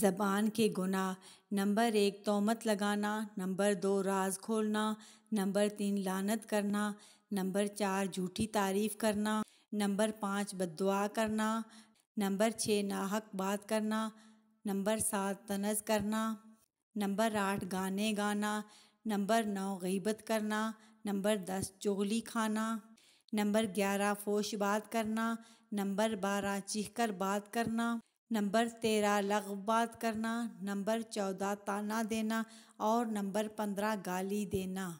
ज़बान के गुनाह नंबर एक तोमत लगाना नंबर दो राज खोलना नंबर तीन लानत करना नंबर चार झूठी तारीफ़ करना नंबर पाँच बदुआ करना नंबर छः नाहक बात करना नंबर सात तनज करना नंबर आठ गाने गाना नंबर नौ गीबत करना नंबर दस चोली खाना नंबर ग्यारह फोश बात करना नंबर बारह चीख कर बात करना नंबर तेरह लगबात करना नंबर चौदह ताना देना और नंबर पंद्रह गाली देना